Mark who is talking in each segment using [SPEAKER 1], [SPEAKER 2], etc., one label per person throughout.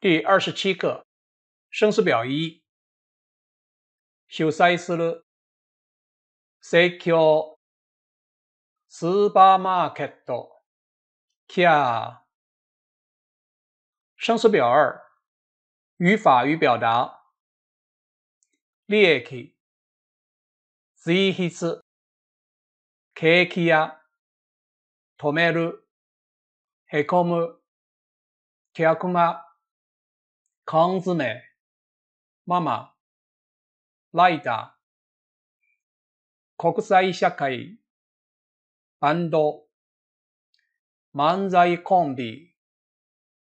[SPEAKER 1] 第二十七课，生死表一，修塞斯勒セキュア马パマケット，ケア。生死表二，语法与表达，列き、次ヒス、開けや、止める、へこむ、企阿くま。缶詰、ママ、ライター、国際社会、バンド、漫才コンビ、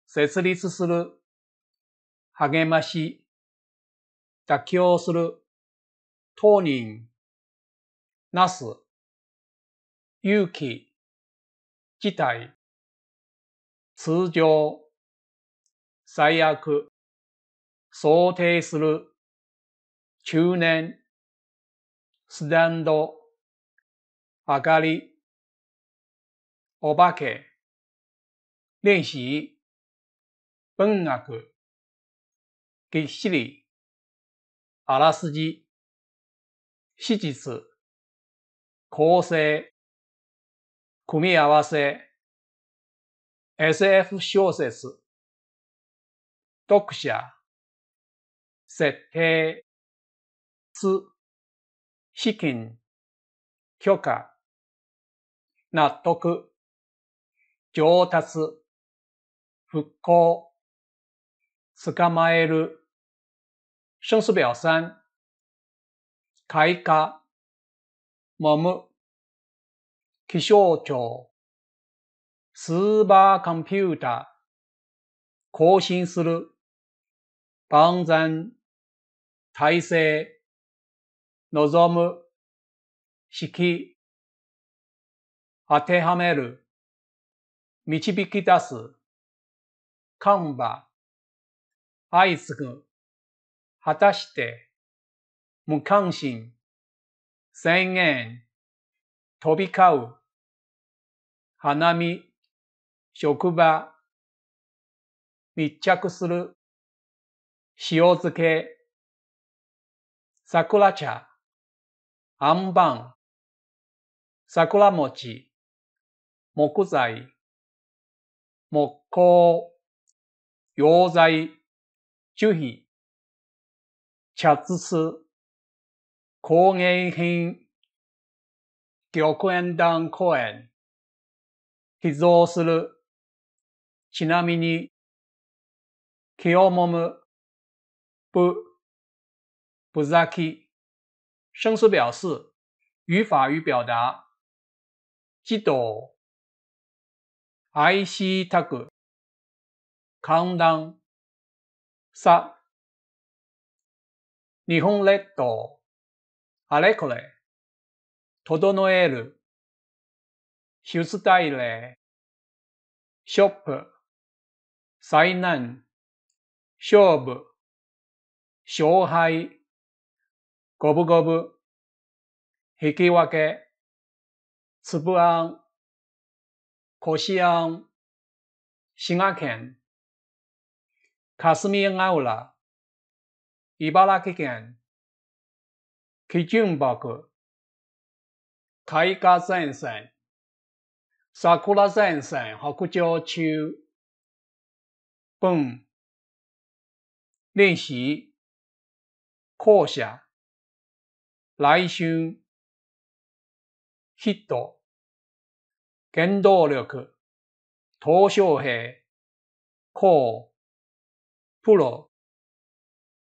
[SPEAKER 1] 設立する、励まし、妥協する、当人、なす、勇気、事態、通常、最悪、想定する、中年、スタンド、明かり、お化け、練習、文学、ぎっしり、あらすじ、史実、構成、組み合わせ、SF 小説、読者、設定、つ、資金、許可、納得、上達、復興、捕まえる、生死表三、開花、揉む、気象庁、スーパーコンピュータ、更新する、万全、体制、望む、式、当てはめる、導き出す、看板、相次ぐ、果たして、無関心、宣言、飛び交う、花見、職場、密着する、塩漬け、桜茶、あんばん、桜餅、木材、木工、溶剤、樹皮、茶筒、工芸品、玉園団公園、寄贈する、ちなみに、気をもむ、ぷ、Buzaki。生词表示、语法与表达。自動。愛したく、寒暖、さ、日本列島、あれこれ、整える、出題例、ショップ、災難、勝負、勝敗、戈布戈布，引き分け、つぶあん、腰あん、シーアケン、カスミアウラ、イバラケケン、キジュンバク、開花前線、サクラ前線、北条秋、本、練習、拡下。来春、ヒット、原動力、投票兵、こう、プロ、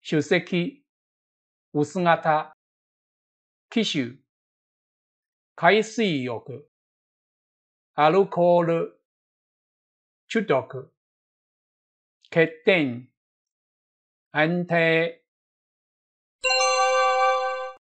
[SPEAKER 1] 主席、薄型、機種、海水浴、アルコール、中毒、欠点、安定、